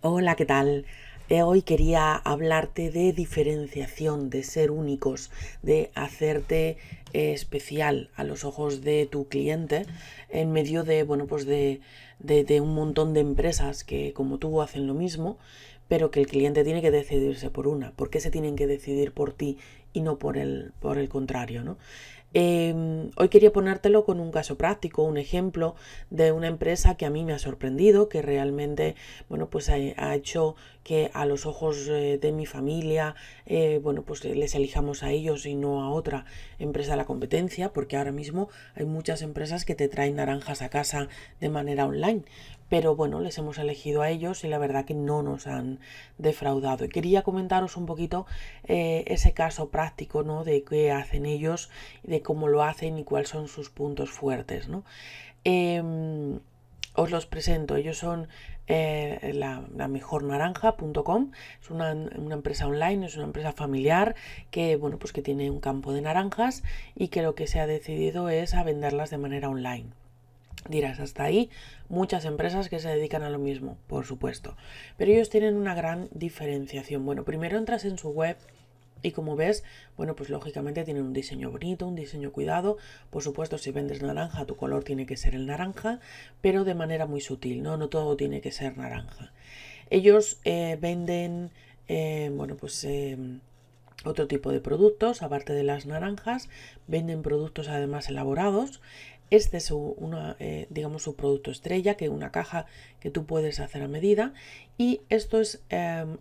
Hola, ¿qué tal? Eh, hoy quería hablarte de diferenciación, de ser únicos, de hacerte eh, especial a los ojos de tu cliente en medio de, bueno, pues de, de un montón de empresas que como tú hacen lo mismo pero que el cliente tiene que decidirse por una. ¿Por qué se tienen que decidir por ti y no por el, por el contrario. Em, hoy quería ponértelo con un caso práctico, un ejemplo de una empresa que a mí me ha sorprendido, que realmente, bueno, pues ha, hecho que a los ojos eh, de mi familia, eh, bueno, pues les elijamos a ellos y no a otra empresa de la competencia, porque ahora mismo hay muchas empresas que te traen naranjas a casa de manera online. Pero bueno, les hemos elegido a ellos y la verdad que no nos han defraudado. Y quería comentaros un poquito eh, ese caso práctico de qué hacen ellos, de cómo lo hacen y cuáles son sus puntos fuertes, ¿no? Em, os los presento, ellos son eh, la, mejor mejornaranja.com, es una, empresa online, es una empresa familiar que, bueno, pues que tiene un campo de naranjas y que lo que se ha decidido es a venderlas de manera online. Dirás, hasta ahí muchas empresas que se dedican a lo mismo, por supuesto. Pero ellos tienen una gran diferenciación. Bueno, primero entras en su web, y como ves, bueno, pues lógicamente tienen un diseño bonito, un diseño cuidado. Por supuesto, si vendes naranja, tu color tiene que ser el naranja, pero de manera muy sutil, ¿no? todo tiene que ser naranja. Ellos eh, venden, eh, bueno, pues... Eh, otro tipo de productos, aparte de las naranjas, venden productos además elaborados. Este es su, digamos, su producto estrella, que es una caja que tú puedes hacer a medida. Y esto es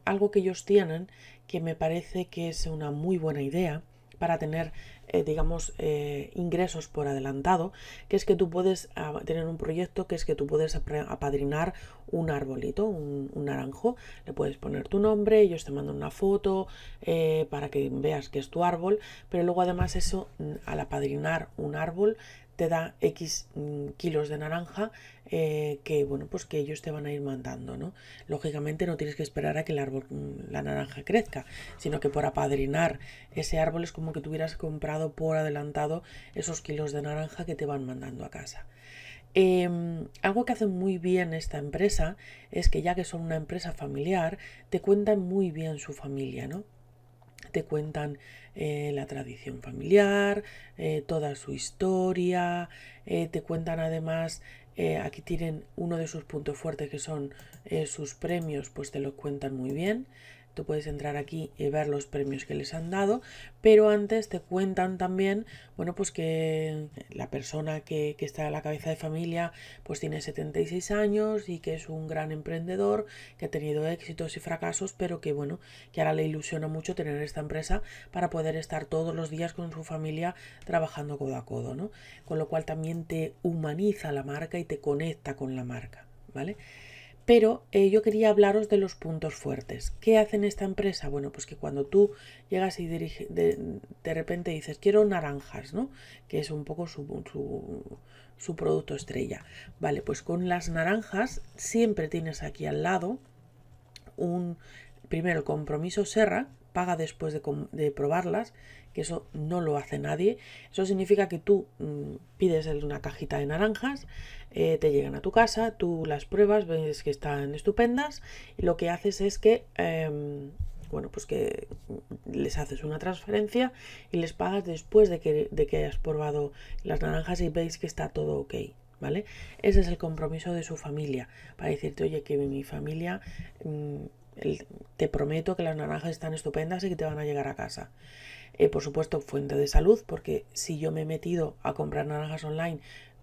algo que ellos tienen, que me parece que es una muy buena idea para tener, eh, digamos, eh, ingresos por adelantado, que es que tú puedes ah, tener un proyecto, que es que tú puedes apadrinar un arbolito, un, naranjo, le puedes poner tu nombre, ellos te mando una foto eh, para que veas que es tu árbol, pero luego además eso, mm, al apadrinar un árbol, te da X mm, kilos de naranja eh, que, bueno, pues que ellos te van a ir mandando, ¿no? Lógicamente no tienes que esperar a que el árbol, mm, la naranja crezca, sino que por apadrinar ese árbol es como que tuvieras comprado por adelantado esos kilos de naranja que te van mandando a casa. Em, algo que hace muy bien esta empresa es que ya que son una empresa familiar, te cuentan muy bien su familia, ¿no? te cuentan eh, la tradición familiar, eh, toda su historia, eh, te cuentan además, aquí tienen uno de sus puntos fuertes que son sus premios, pues te lo cuentan muy bien, Tú puedes entrar aquí y ver los premios que les han dado, pero antes te cuentan también, bueno, pues que la persona que, está a la cabeza de familia pues tiene 76 años y que es un gran emprendedor, que ha tenido éxitos y fracasos, pero que bueno, que ahora le ilusiona mucho tener esta empresa para poder estar todos los días con su familia trabajando codo a codo, ¿no? Con lo cual también te humaniza la marca y te conecta con la marca, ¿vale? Pero eh, yo quería hablaros de los puntos fuertes. ¿Qué hacen esta empresa? Bueno, pues que cuando tú llegas y dirige, de, repente dices, quiero naranjas, ¿no? Que es un poco su, producto estrella. Vale, pues con las naranjas siempre tienes aquí al lado un, primero, compromiso Serra, paga después de, probarlas, que eso no lo hace nadie. Eso significa que tú mm, pides una cajita de naranjas, eh, te llegan a tu casa, tú las pruebas, ves que están estupendas y lo que haces es que... Em, bueno, pues que les haces una transferencia y les pagas después de que, hayas probado las naranjas y veis que está todo ok. ¿Vale? Ese es el compromiso de su familia, para decirte, oye, que mi familia mm, te prometo que las naranjas están estupendas y que te van a llegar a casa. Eh, por supuesto, fuente de salud, porque si yo me he metido a comprar naranjas online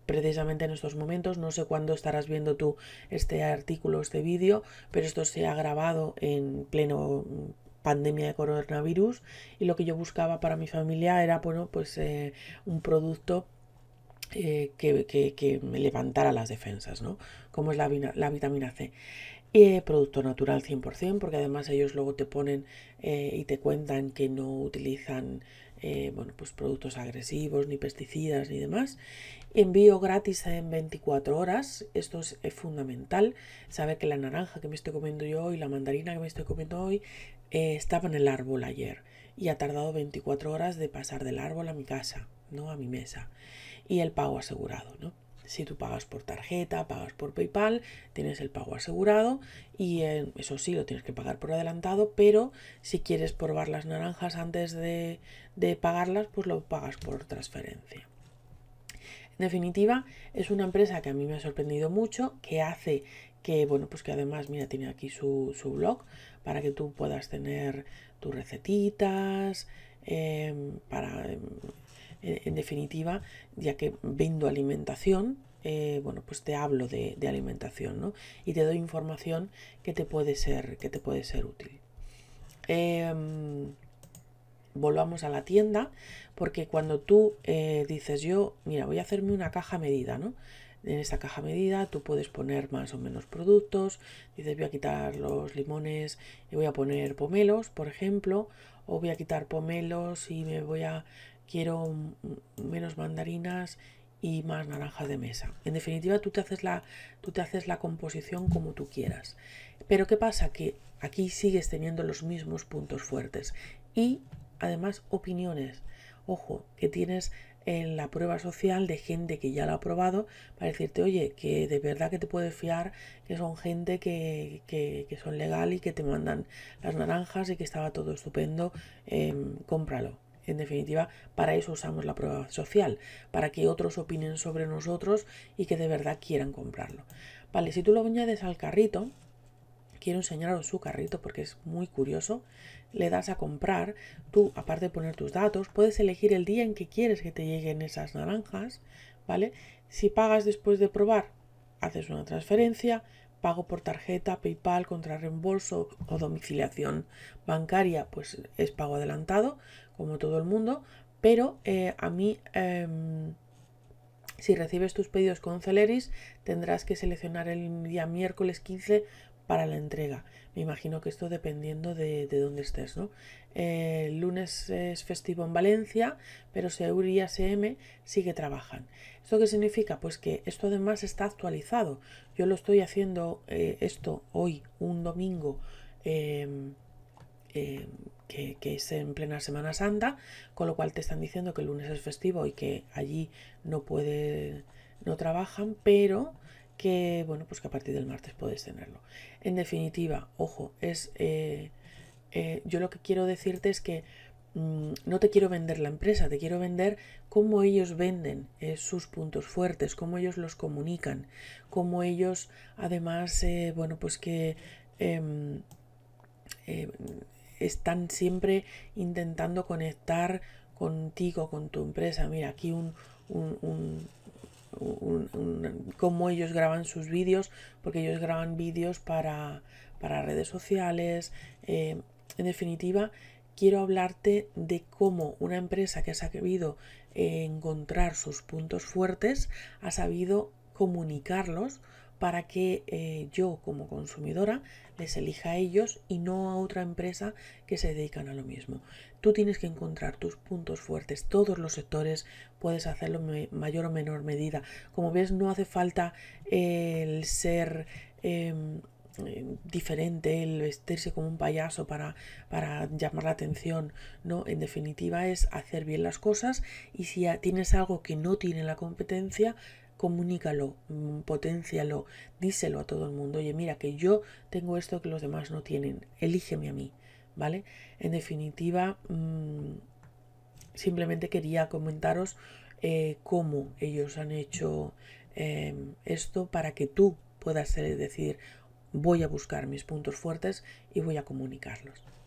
precisamente en estos momentos, no sé cuándo estarás viendo tú este artículo, este vídeo, pero esto se ha grabado en pleno mm, pandemia de coronavirus y lo que yo buscaba para mi familia era, bueno, pues eh, un producto eh, que, me levantara las defensas, ¿no? Como es la vitamina C y eh, producto natural 100%, porque además ellos luego te ponen eh, y te cuentan que no utilizan eh, bueno, pues productos agresivos, ni pesticidas, ni demás. Envío gratis en 24 horas, esto es, fundamental, saber que la naranja que me estoy comiendo yo y la mandarina que me estoy comiendo hoy, estaba en el árbol ayer y ha tardado 24 horas de pasar del árbol a mi casa, ¿no? a mi mesa, y el pago asegurado. ¿no? Si tú pagas por tarjeta, pagas por PayPal, tienes el pago asegurado y eh, eso sí, lo tienes que pagar por adelantado, pero si quieres probar las naranjas antes de, pagarlas, pues lo pagas por transferencia. En definitiva, es una empresa que a mí me ha sorprendido mucho, que hace que, bueno, pues que además, mira, tiene aquí su, blog para que tú puedas tener tus recetitas, em, para em, eh, en, definitiva, ya que vendo alimentación, eh, bueno, pues te hablo de, alimentación, ¿no? Y te doy información que te puede ser, que te puede ser útil. Em, volvamos a la tienda, porque cuando tú eh, dices yo, mira, voy a hacerme una caja medida, ¿no? En esta caja medida tú puedes poner más o menos productos, dices voy a quitar los limones y voy a poner pomelos, por ejemplo, o voy a quitar pomelos y me voy a quiero menos mandarinas y más naranjas de mesa. En definitiva, tú te haces la, tú te haces la composición como tú quieras. Pero ¿qué pasa? Que aquí sigues teniendo los mismos puntos fuertes y además opiniones. Ojo, que tienes en la prueba social de gente que ya lo ha probado para decirte, oye, que de verdad que te puedes fiar, que son gente que, que, son legal y que te mandan las naranjas y que estaba todo estupendo, em, cómpralo. En definitiva, para eso usamos la prueba social, para que otros opinen sobre nosotros y que de verdad quieran comprarlo. Vale, si tú lo añades al carrito, quiero enseñaros su carrito porque es muy curioso. Le das a comprar, tú aparte de poner tus datos, puedes elegir el día en que quieres que te lleguen esas naranjas, ¿vale? Si pagas después de probar, haces una transferencia, pago por tarjeta, PayPal, contra reembolso o domiciliación bancaria, pues es pago adelantado, como todo el mundo, pero eh, a mí... Em, si recibes tus pedidos con Celeris, tendrás que seleccionar el día miércoles 15 para la entrega. Me imagino que esto dependiendo de, de dónde estés, ¿no? Eh, el lunes es festivo en Valencia, pero Seur y ASM sí que trabajan. ¿Esto qué significa? Pues que esto además está actualizado. Yo lo estoy haciendo eh, esto hoy, un domingo. Em, em, que, que, es en plena Semana Santa, con lo cual te están diciendo que el lunes es festivo y que allí no puede, no trabajan, pero que bueno, pues que a partir del martes puedes tenerlo. En definitiva, ojo, es eh, eh, yo lo que quiero decirte es que mm, no te quiero vender la empresa, te quiero vender cómo ellos venden eh, sus puntos fuertes, cómo ellos los comunican, cómo ellos además, bueno, pues que em, están siempre intentando conectar contigo, con tu empresa. Mira, aquí un cómo ellos graban sus vídeos, porque ellos graban vídeos para, redes sociales. Eh, en definitiva, quiero hablarte de cómo una empresa que ha sabido encontrar sus puntos fuertes ha sabido comunicarlos para que eh, yo como consumidora les elija a ellos y no a otra empresa que se dedican a lo mismo. Tú tienes que encontrar tus puntos fuertes, todos los sectores puedes hacerlo en mayor o menor medida. Como ves, no hace falta el ser... Em, em, diferente, el vestirse como un payaso para, para, llamar la atención, ¿no? En definitiva es hacer bien las cosas y si tienes algo que no tiene la competencia, comunícalo, mm, potencialo, díselo a todo el mundo. Oye, mira que yo tengo esto que los demás no tienen, elígeme a mí, ¿vale? En definitiva, mm, simplemente quería comentaros eh, cómo ellos han hecho em, esto para que tú puedas eh, decir, voy a buscar mis puntos fuertes y voy a comunicarlos.